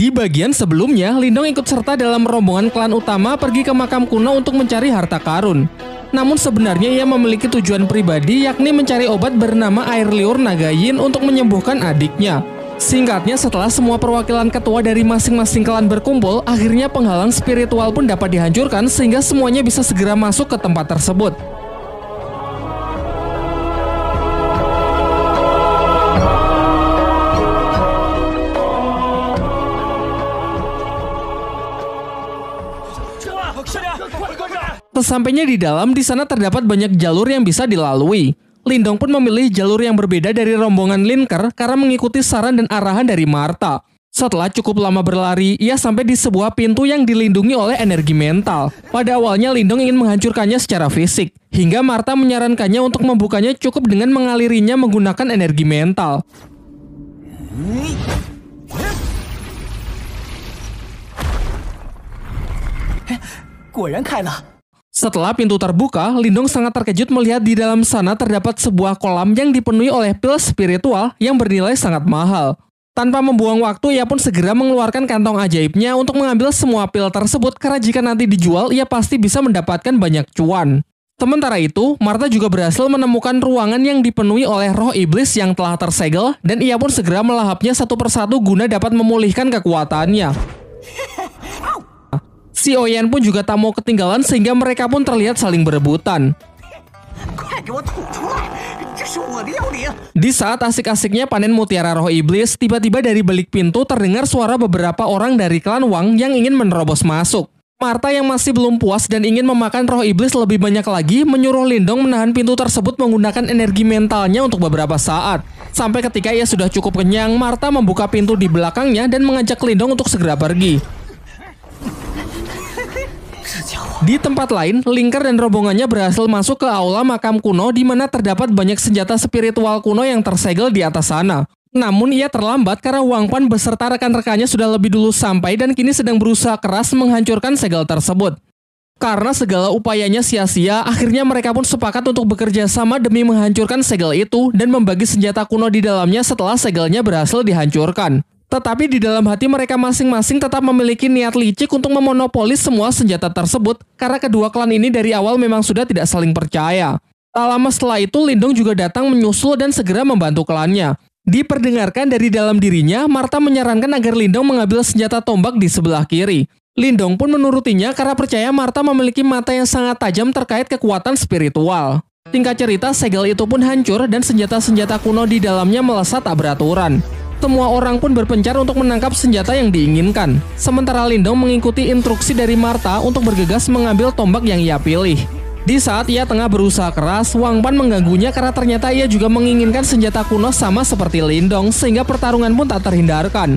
Di bagian sebelumnya, Lindong ikut serta dalam rombongan klan utama pergi ke makam kuno untuk mencari harta karun. Namun sebenarnya ia memiliki tujuan pribadi yakni mencari obat bernama air liur Nagayin untuk menyembuhkan adiknya. Singkatnya setelah semua perwakilan ketua dari masing-masing klan berkumpul, akhirnya penghalang spiritual pun dapat dihancurkan sehingga semuanya bisa segera masuk ke tempat tersebut. Sesampainya di dalam, di sana terdapat banyak jalur yang bisa dilalui. Lindong pun memilih jalur yang berbeda dari rombongan Linker karena mengikuti saran dan arahan dari Marta. Setelah cukup lama berlari, ia sampai di sebuah pintu yang dilindungi oleh energi mental. Pada awalnya Lindong ingin menghancurkannya secara fisik, hingga Marta menyarankannya untuk membukanya cukup dengan mengalirinya menggunakan energi mental. Heh, setelah pintu terbuka, Lindong sangat terkejut melihat di dalam sana terdapat sebuah kolam yang dipenuhi oleh pil spiritual yang bernilai sangat mahal. Tanpa membuang waktu, ia pun segera mengeluarkan kantong ajaibnya untuk mengambil semua pil tersebut karena jika nanti dijual, ia pasti bisa mendapatkan banyak cuan. Sementara itu, Martha juga berhasil menemukan ruangan yang dipenuhi oleh roh iblis yang telah tersegel dan ia pun segera melahapnya satu persatu guna dapat memulihkan kekuatannya. Si Oyen pun juga tak mau ketinggalan sehingga mereka pun terlihat saling berebutan. Di saat asik-asiknya panen mutiara roh iblis, tiba-tiba dari balik pintu terdengar suara beberapa orang dari klan Wang yang ingin menerobos masuk. Marta yang masih belum puas dan ingin memakan roh iblis lebih banyak lagi menyuruh Lindong menahan pintu tersebut menggunakan energi mentalnya untuk beberapa saat. Sampai ketika ia sudah cukup kenyang, Marta membuka pintu di belakangnya dan mengajak Lindong untuk segera pergi. Di tempat lain, Lingkar dan rombongannya berhasil masuk ke aula makam kuno di mana terdapat banyak senjata spiritual kuno yang tersegel di atas sana. Namun ia terlambat karena Wang Pan beserta rekan-rekannya sudah lebih dulu sampai dan kini sedang berusaha keras menghancurkan segel tersebut. Karena segala upayanya sia-sia, akhirnya mereka pun sepakat untuk bekerja sama demi menghancurkan segel itu dan membagi senjata kuno di dalamnya setelah segelnya berhasil dihancurkan. Tetapi di dalam hati mereka masing-masing tetap memiliki niat licik untuk memonopoli semua senjata tersebut karena kedua klan ini dari awal memang sudah tidak saling percaya. Tak lama setelah itu Lindung juga datang menyusul dan segera membantu klannya. Diperdengarkan dari dalam dirinya, Marta menyarankan agar Lindong mengambil senjata tombak di sebelah kiri. Lindong pun menurutinya karena percaya Marta memiliki mata yang sangat tajam terkait kekuatan spiritual. Singkat cerita, segel itu pun hancur dan senjata-senjata kuno di dalamnya melesat tak beraturan. Semua orang pun berpencar untuk menangkap senjata yang diinginkan. Sementara Lindong mengikuti instruksi dari Marta untuk bergegas mengambil tombak yang ia pilih. Di saat ia tengah berusaha keras, Wang Pan mengganggunya karena ternyata ia juga menginginkan senjata kuno sama seperti Lindong sehingga pertarungan pun tak terhindarkan.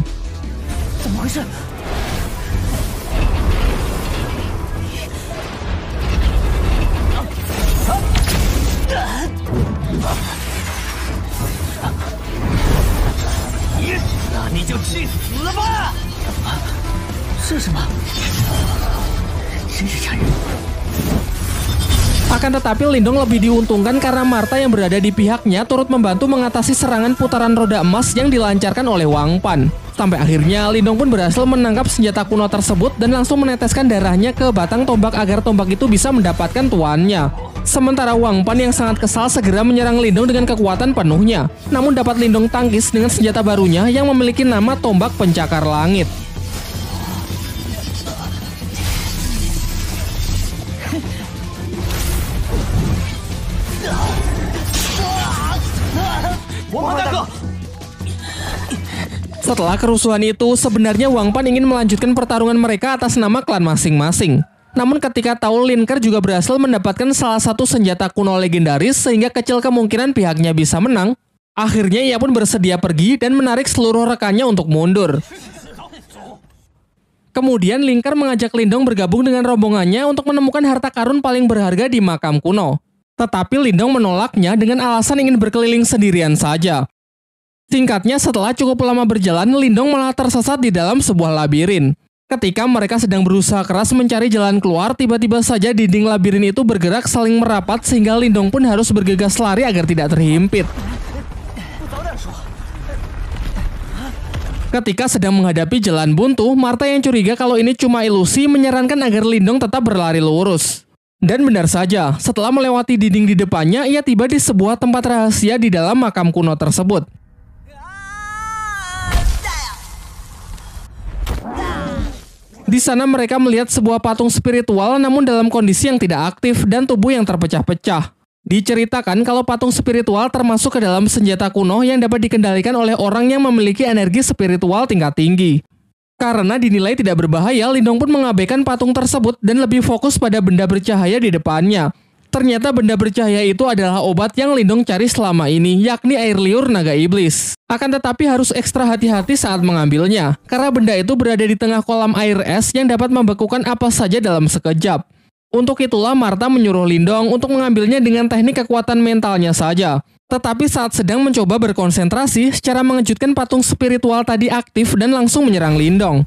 Akan tetapi Lindong lebih diuntungkan karena Marta yang berada di pihaknya turut membantu mengatasi serangan putaran roda emas yang dilancarkan oleh Wang Pan. Sampai akhirnya Lindong pun berhasil menangkap senjata kuno tersebut dan langsung meneteskan darahnya ke batang tombak agar tombak itu bisa mendapatkan tuannya. Sementara Wang Pan yang sangat kesal segera menyerang Lindong dengan kekuatan penuhnya. Namun dapat Lindong tangkis dengan senjata barunya yang memiliki nama tombak pencakar langit. Setelah kerusuhan itu, sebenarnya Wang Pan ingin melanjutkan pertarungan mereka atas nama klan masing-masing. Namun ketika tahu Linker juga berhasil mendapatkan salah satu senjata kuno legendaris sehingga kecil kemungkinan pihaknya bisa menang, akhirnya ia pun bersedia pergi dan menarik seluruh rekannya untuk mundur. Kemudian Linker mengajak Lindong bergabung dengan rombongannya untuk menemukan harta karun paling berharga di makam kuno. Tetapi Lindong menolaknya dengan alasan ingin berkeliling sendirian saja. Singkatnya, setelah cukup lama berjalan, Lindong malah tersesat di dalam sebuah labirin. Ketika mereka sedang berusaha keras mencari jalan keluar, tiba-tiba saja dinding labirin itu bergerak saling merapat sehingga Lindong pun harus bergegas lari agar tidak terhimpit. Ketika sedang menghadapi jalan buntu, Marta yang curiga kalau ini cuma ilusi menyarankan agar Lindong tetap berlari lurus. Dan benar saja, setelah melewati dinding di depannya, ia tiba di sebuah tempat rahasia di dalam makam kuno tersebut. Di sana mereka melihat sebuah patung spiritual namun dalam kondisi yang tidak aktif dan tubuh yang terpecah-pecah. Diceritakan kalau patung spiritual termasuk ke dalam senjata kuno yang dapat dikendalikan oleh orang yang memiliki energi spiritual tingkat tinggi. Karena dinilai tidak berbahaya, Lindong pun mengabaikan patung tersebut dan lebih fokus pada benda bercahaya di depannya. Ternyata benda bercahaya itu adalah obat yang Lindong cari selama ini, yakni air liur naga iblis. Akan tetapi harus ekstra hati-hati saat mengambilnya, karena benda itu berada di tengah kolam air es yang dapat membekukan apa saja dalam sekejap. Untuk itulah Marta menyuruh Lindong untuk mengambilnya dengan teknik kekuatan mentalnya saja. Tetapi saat sedang mencoba berkonsentrasi, secara mengejutkan patung spiritual tadi aktif dan langsung menyerang Lindong.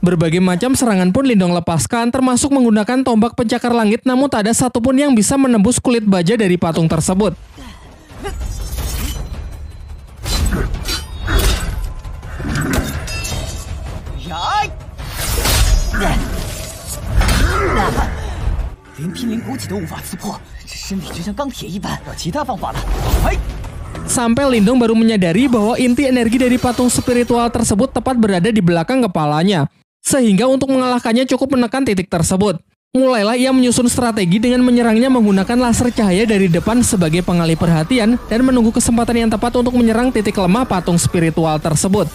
Berbagai macam serangan pun Lindong lepaskan, termasuk menggunakan tombak pencakar langit namun tak ada satupun yang bisa menembus kulit baja dari patung tersebut. Sampai Lindong baru menyadari bahwa inti energi dari patung spiritual tersebut tepat berada di belakang kepalanya. Sehingga untuk mengalahkannya cukup menekan titik tersebut. Mulailah ia menyusun strategi dengan menyerangnya menggunakan laser cahaya dari depan sebagai pengalih perhatian dan menunggu kesempatan yang tepat untuk menyerang titik lemah patung spiritual tersebut.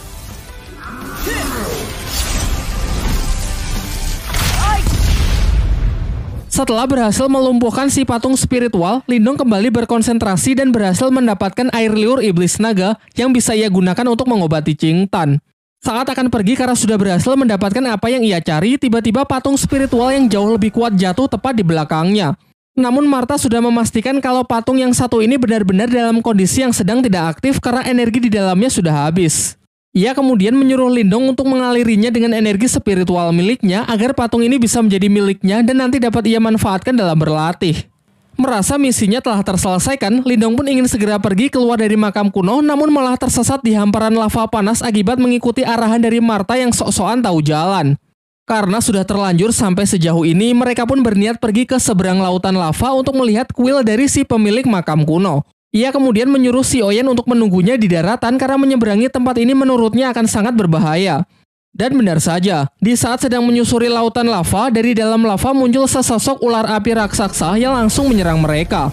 Setelah berhasil melumpuhkan si patung spiritual, Lindong kembali berkonsentrasi dan berhasil mendapatkan air liur iblis naga yang bisa ia gunakan untuk mengobati Ching Tan. Saat akan pergi karena sudah berhasil mendapatkan apa yang ia cari, tiba-tiba patung spiritual yang jauh lebih kuat jatuh tepat di belakangnya. Namun Martha sudah memastikan kalau patung yang satu ini benar-benar dalam kondisi yang sedang tidak aktif karena energi di dalamnya sudah habis. Ia kemudian menyuruh Lindong untuk mengalirinya dengan energi spiritual miliknya agar patung ini bisa menjadi miliknya dan nanti dapat ia manfaatkan dalam berlatih. Merasa misinya telah terselesaikan, Lindong pun ingin segera pergi keluar dari makam kuno namun malah tersesat di hamparan lava panas akibat mengikuti arahan dari Marta yang sok-sokan tahu jalan. Karena sudah terlanjur sampai sejauh ini, mereka pun berniat pergi ke seberang lautan lava untuk melihat kuil dari si pemilik makam kuno. Ia kemudian menyuruh si Oyen untuk menunggunya di daratan karena menyeberangi tempat ini menurutnya akan sangat berbahaya. Dan benar saja, di saat sedang menyusuri lautan lava, dari dalam lava muncul sesosok ular api raksasa yang langsung menyerang mereka.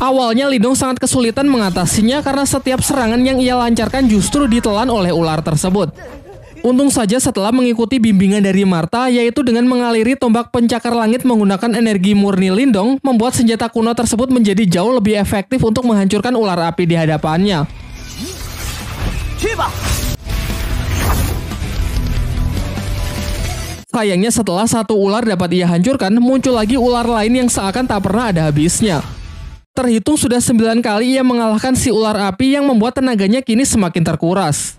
Awalnya Lindong sangat kesulitan mengatasinya karena setiap serangan yang ia lancarkan justru ditelan oleh ular tersebut. Untung saja setelah mengikuti bimbingan dari Marta, yaitu dengan mengaliri tombak pencakar langit menggunakan energi murni lindong, membuat senjata kuno tersebut menjadi jauh lebih efektif untuk menghancurkan ular api di hadapannya. Sayangnya setelah satu ular dapat ia hancurkan, muncul lagi ular lain yang seakan tak pernah ada habisnya. Terhitung sudah sembilan kali ia mengalahkan si ular api yang membuat tenaganya kini semakin terkuras.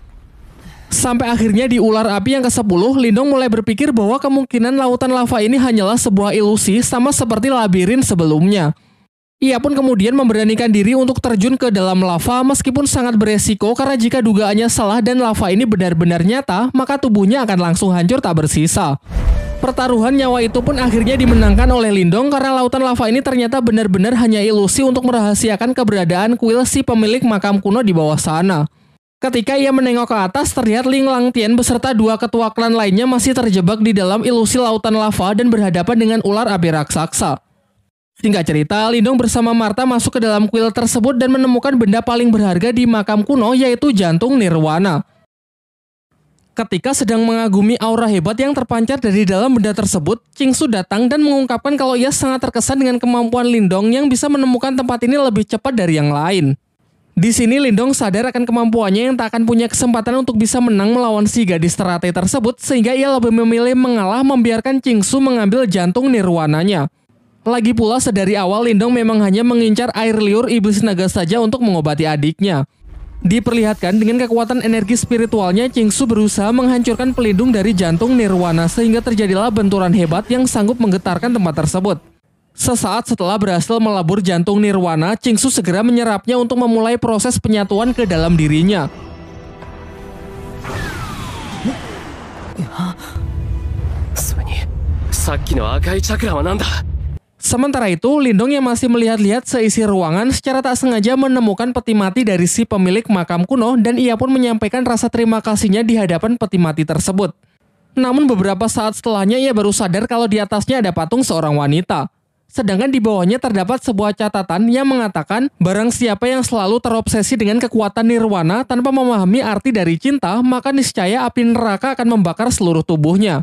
Sampai akhirnya di ular api yang ke-10, Lindong mulai berpikir bahwa kemungkinan lautan lava ini hanyalah sebuah ilusi sama seperti labirin sebelumnya. Ia pun kemudian memberanikan diri untuk terjun ke dalam lava meskipun sangat beresiko karena jika dugaannya salah dan lava ini benar-benar nyata, maka tubuhnya akan langsung hancur tak bersisa. Pertaruhan nyawa itu pun akhirnya dimenangkan oleh Lindong karena lautan lava ini ternyata benar-benar hanya ilusi untuk merahasiakan keberadaan kuil si pemilik makam kuno di bawah sana. Ketika ia menengok ke atas, terlihat Ling Langtian beserta dua ketua klan lainnya masih terjebak di dalam ilusi lautan lava dan berhadapan dengan ular api raksasa. Singkat cerita, Lindong bersama Marta masuk ke dalam kuil tersebut dan menemukan benda paling berharga di makam kuno yaitu jantung nirwana. Ketika sedang mengagumi aura hebat yang terpancar dari dalam benda tersebut, Qingsu datang dan mengungkapkan kalau ia sangat terkesan dengan kemampuan Lindong yang bisa menemukan tempat ini lebih cepat dari yang lain. Di sini Lindong sadar akan kemampuannya yang tak akan punya kesempatan untuk bisa menang melawan si gadis teratai tersebut sehingga ia lebih memilih mengalah membiarkan Chingsu mengambil jantung nirwananya. Lagi pula sedari awal Lindong memang hanya mengincar air liur iblis naga saja untuk mengobati adiknya. Diperlihatkan dengan kekuatan energi spiritualnya Chingsu berusaha menghancurkan pelindung dari jantung nirwana sehingga terjadilah benturan hebat yang sanggup menggetarkan tempat tersebut. Sesaat setelah berhasil melabur jantung Nirwana, Chingsu segera menyerapnya untuk memulai proses penyatuan ke dalam dirinya. Sementara itu, Lindong yang masih melihat-lihat seisi ruangan secara tak sengaja menemukan peti mati dari si pemilik makam kuno dan ia pun menyampaikan rasa terima kasihnya di hadapan peti mati tersebut. Namun beberapa saat setelahnya ia baru sadar kalau di atasnya ada patung seorang wanita. Sedangkan di bawahnya terdapat sebuah catatan yang mengatakan barang siapa yang selalu terobsesi dengan kekuatan nirwana tanpa memahami arti dari cinta, maka niscaya api neraka akan membakar seluruh tubuhnya.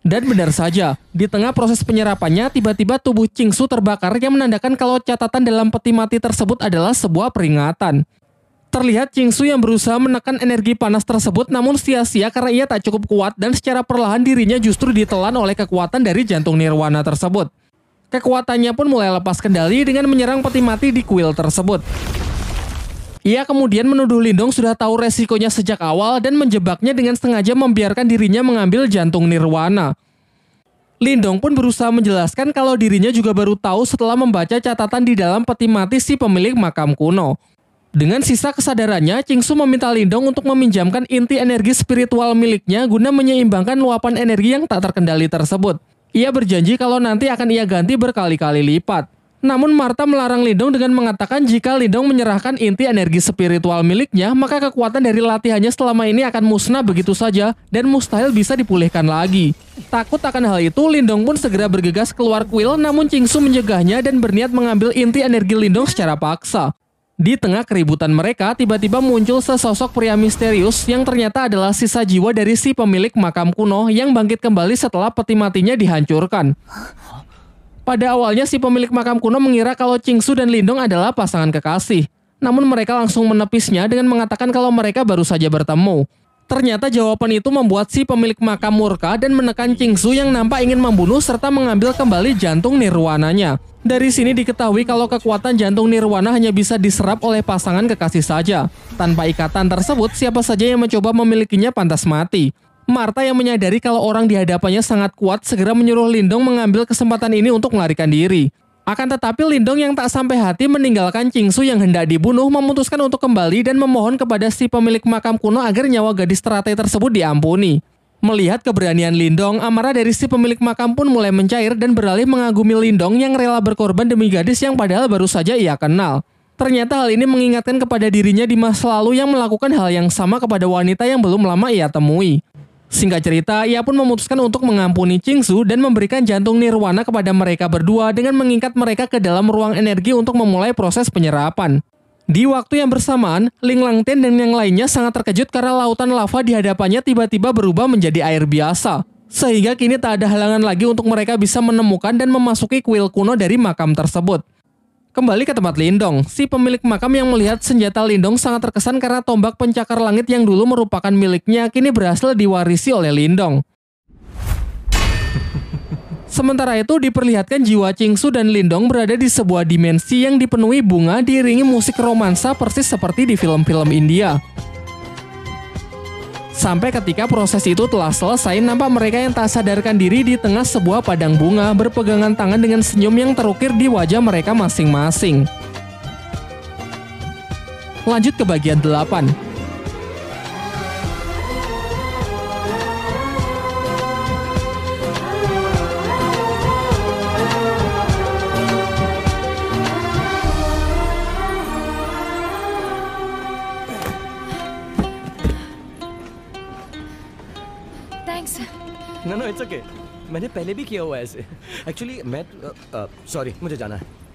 Dan benar saja, di tengah proses penyerapannya tiba-tiba tubuh Cingsu terbakar yang menandakan kalau catatan dalam peti mati tersebut adalah sebuah peringatan. Terlihat Cingsu yang berusaha menekan energi panas tersebut namun sia-sia karena ia tak cukup kuat dan secara perlahan dirinya justru ditelan oleh kekuatan dari jantung nirwana tersebut. Kekuatannya pun mulai lepas kendali dengan menyerang peti mati di kuil tersebut. Ia kemudian menuduh Lindong sudah tahu resikonya sejak awal dan menjebaknya dengan sengaja membiarkan dirinya mengambil jantung Nirwana. Lindong pun berusaha menjelaskan kalau dirinya juga baru tahu setelah membaca catatan di dalam peti mati si pemilik makam kuno. Dengan sisa kesadarannya, Chingsu meminta Lindong untuk meminjamkan inti energi spiritual miliknya guna menyeimbangkan luapan energi yang tak terkendali tersebut. Ia berjanji kalau nanti akan ia ganti berkali-kali lipat. Namun Marta melarang Lindong dengan mengatakan jika Lindong menyerahkan inti energi spiritual miliknya, maka kekuatan dari latihannya selama ini akan musnah begitu saja dan mustahil bisa dipulihkan lagi. Takut akan hal itu, Lindong pun segera bergegas keluar kuil namun Chingsu mencegahnya dan berniat mengambil inti energi Lindong secara paksa. Di tengah keributan mereka, tiba-tiba muncul sesosok pria misterius yang ternyata adalah sisa jiwa dari si pemilik makam kuno yang bangkit kembali setelah peti matinya dihancurkan. Pada awalnya si pemilik makam kuno mengira kalau Chingsu dan Lindong adalah pasangan kekasih. Namun mereka langsung menepisnya dengan mengatakan kalau mereka baru saja bertemu. Ternyata jawaban itu membuat si pemilik makam murka dan menekan Chingsu yang nampak ingin membunuh serta mengambil kembali jantung nirwananya. Dari sini diketahui kalau kekuatan jantung Nirwana hanya bisa diserap oleh pasangan kekasih saja. Tanpa ikatan tersebut, siapa saja yang mencoba memilikinya pantas mati. Marta yang menyadari kalau orang di hadapannya sangat kuat segera menyuruh Lindong mengambil kesempatan ini untuk melarikan diri. Akan tetapi Lindong yang tak sampai hati meninggalkan Cingsu yang hendak dibunuh memutuskan untuk kembali dan memohon kepada si pemilik makam kuno agar nyawa gadis teratai tersebut diampuni. Melihat keberanian Lindong, amarah dari si pemilik makam pun mulai mencair dan beralih mengagumi Lindong yang rela berkorban demi gadis yang padahal baru saja ia kenal. Ternyata hal ini mengingatkan kepada dirinya di masa lalu yang melakukan hal yang sama kepada wanita yang belum lama ia temui. Singkat cerita, ia pun memutuskan untuk mengampuni Chingsu dan memberikan jantung nirwana kepada mereka berdua dengan mengikat mereka ke dalam ruang energi untuk memulai proses penyerapan. Di waktu yang bersamaan, Ling Langten dan yang lainnya sangat terkejut karena lautan lava di hadapannya tiba-tiba berubah menjadi air biasa. Sehingga kini tak ada halangan lagi untuk mereka bisa menemukan dan memasuki kuil kuno dari makam tersebut. Kembali ke tempat Lindong, si pemilik makam yang melihat senjata Lindong sangat terkesan karena tombak pencakar langit yang dulu merupakan miliknya kini berhasil diwarisi oleh Lindong. Sementara itu diperlihatkan jiwa Chingsu dan Lindong berada di sebuah dimensi yang dipenuhi bunga diiringi musik romansa persis seperti di film-film India. Sampai ketika proses itu telah selesai, nampak mereka yang tak sadarkan diri di tengah sebuah padang bunga berpegangan tangan dengan senyum yang terukir di wajah mereka masing-masing. Lanjut ke bagian 8. पहले भी किया हुआ है ऐसे एक्चुअली मैं सॉरी मुझे जाना है